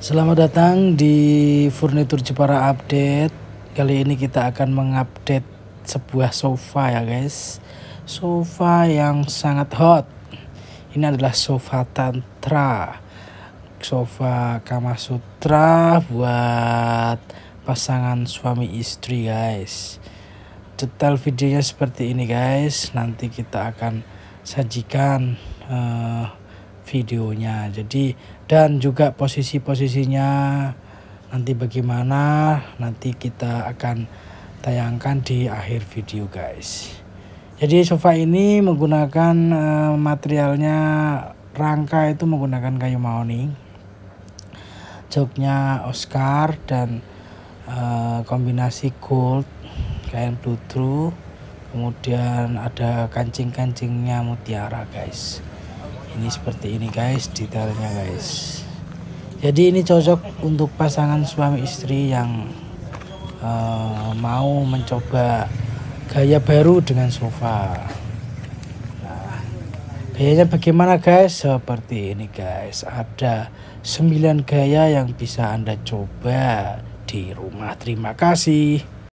Selamat datang di Furnitur Jepara Update. Kali ini kita akan mengupdate sebuah sofa ya guys. Sofa yang sangat hot. Ini adalah sofa tantra. Sofa Kama Sutra buat pasangan suami istri guys. Detail videonya seperti ini guys. Nanti kita akan sajikan uh, videonya jadi dan juga posisi-posisinya nanti bagaimana nanti kita akan tayangkan di akhir video guys jadi sofa ini menggunakan uh, materialnya rangka itu menggunakan kayu mahoni joknya Oscar dan uh, kombinasi gold kain blue kemudian ada kancing-kancingnya mutiara guys ini seperti ini guys detailnya guys jadi ini cocok untuk pasangan suami istri yang uh, mau mencoba gaya baru dengan sofa nah, gayanya bagaimana guys seperti ini guys ada 9 gaya yang bisa anda coba di rumah terima kasih